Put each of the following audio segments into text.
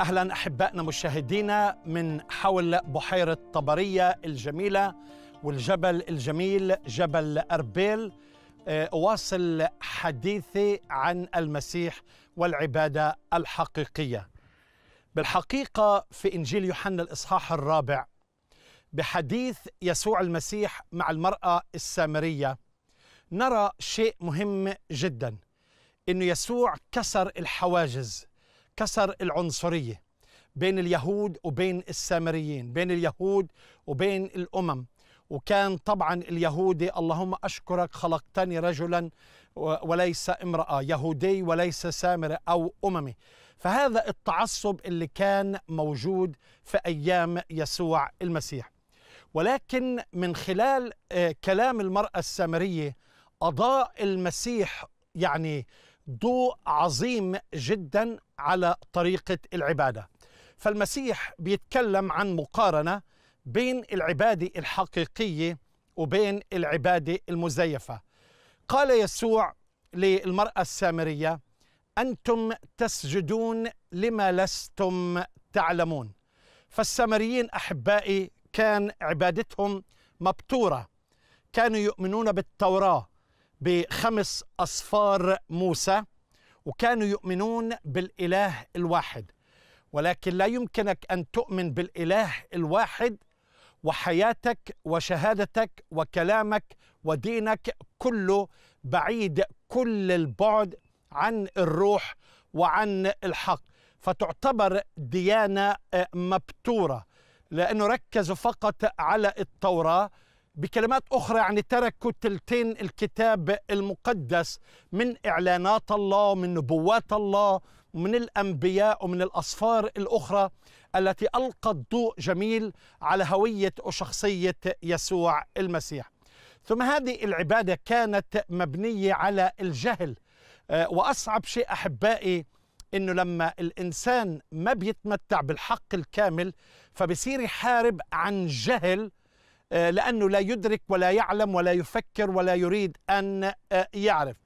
اهلا احبائنا مشاهدينا من حول بحيره طبريه الجميله والجبل الجميل جبل اربيل اواصل آه، حديثي عن المسيح والعباده الحقيقيه. بالحقيقه في انجيل يوحنا الاصحاح الرابع بحديث يسوع المسيح مع المراه السامريه نرى شيء مهم جدا انه يسوع كسر الحواجز كسر العنصريه بين اليهود وبين السامريين بين اليهود وبين الامم وكان طبعا اليهودي اللهم اشكرك خلقتني رجلا وليس امراه يهودي وليس سامري او اممي فهذا التعصب اللي كان موجود في ايام يسوع المسيح ولكن من خلال آه، كلام المراه السامريه اضاء المسيح يعني ضوء عظيم جدا على طريقه العباده فالمسيح بيتكلم عن مقارنه بين العباده الحقيقيه وبين العباده المزيفه قال يسوع للمراه السامريه انتم تسجدون لما لستم تعلمون فالسامريين احبائي كان عبادتهم مبتوره كانوا يؤمنون بالتوراه بخمس أصفار موسى وكانوا يؤمنون بالإله الواحد ولكن لا يمكنك أن تؤمن بالإله الواحد وحياتك وشهادتك وكلامك ودينك كله بعيد كل البعد عن الروح وعن الحق فتعتبر ديانة مبتورة لأنه ركزوا فقط على التوراة بكلمات أخرى يعني تركوا تلتين الكتاب المقدس من إعلانات الله من نبوات الله من الأنبياء ومن الأصفار الأخرى التي ألقت ضوء جميل على هوية وشخصية يسوع المسيح ثم هذه العبادة كانت مبنية على الجهل آه، وأصعب شيء أحبائي انه لما الانسان ما بيتمتع بالحق الكامل فبصير يحارب عن جهل آه، لأنه لا يدرك ولا يعلم ولا يفكر ولا يريد أن آه، يعرف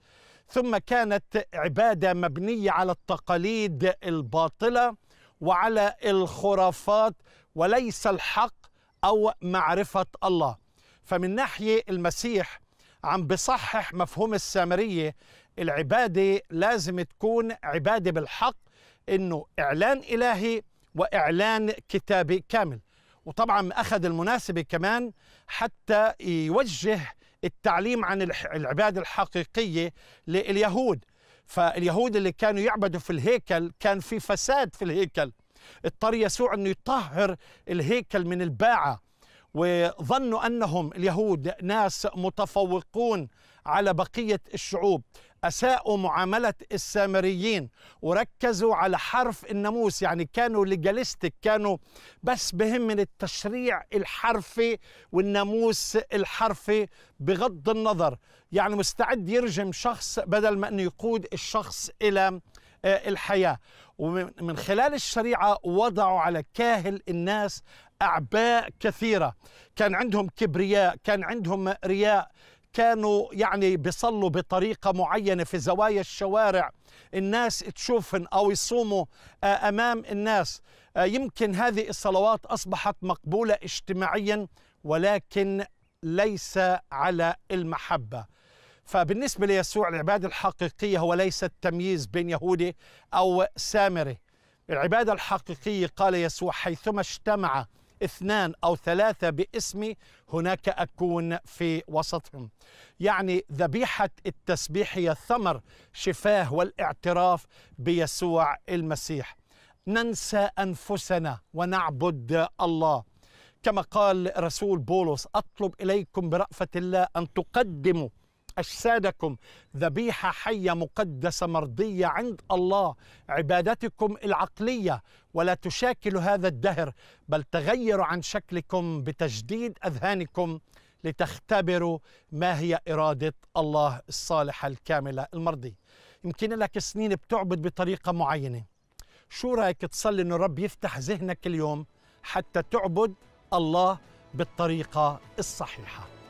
ثم كانت عبادة مبنية على التقاليد الباطلة وعلى الخرافات وليس الحق أو معرفة الله فمن ناحية المسيح عم بصحح مفهوم السامرية العبادة لازم تكون عبادة بالحق إنه إعلان إلهي وإعلان كتابي كامل وطبعا أخذ المناسبة كمان حتى يوجه التعليم عن العبادة الحقيقية لليهود فاليهود اللي كانوا يعبدوا في الهيكل كان في فساد في الهيكل اضطر يسوع أنه يطهر الهيكل من الباعة وظنوا أنهم اليهود ناس متفوقون على بقية الشعوب أساءوا معاملة السامريين وركزوا على حرف الناموس يعني كانوا ليجاليستك كانوا بس بهم من التشريع الحرفي والناموس الحرفي بغض النظر يعني مستعد يرجم شخص بدل ما أنه يقود الشخص إلى آه، الحياة ومن خلال الشريعة وضعوا على كاهل الناس أعباء كثيرة كان عندهم كبرياء كان عندهم رياء كانوا يعني بيصلوا بطريقة معينة في زوايا الشوارع الناس تشوفن أو يصوموا آه، أمام الناس آه، يمكن هذه الصلوات أصبحت مقبولة اجتماعيا ولكن ليس على المحبة فبالنسبة ليسوع العبادة الحقيقية هو ليس التمييز بين يهودي أو سامري العبادة الحقيقية قال يسوع حيثما اجتمع اثنان أو ثلاثة باسمي هناك أكون في وسطهم يعني ذبيحة التسبيح هي ثمر شفاه والاعتراف بيسوع المسيح ننسى أنفسنا ونعبد الله كما قال رسول بولس أطلب إليكم برأفة الله أن تقدموا أجسادكم ذبيحة حية مقدسة مرضية عند الله عبادتكم العقلية ولا تشاكلوا هذا الدهر بل تغيروا عن شكلكم بتجديد أذهانكم لتختبروا ما هي إرادة الله الصالحة الكاملة المرضية يمكن لك سنين بتعبد بطريقة معينة شو رأيك تصلي أن الرب يفتح ذهنك اليوم حتى تعبد الله بالطريقة الصحيحة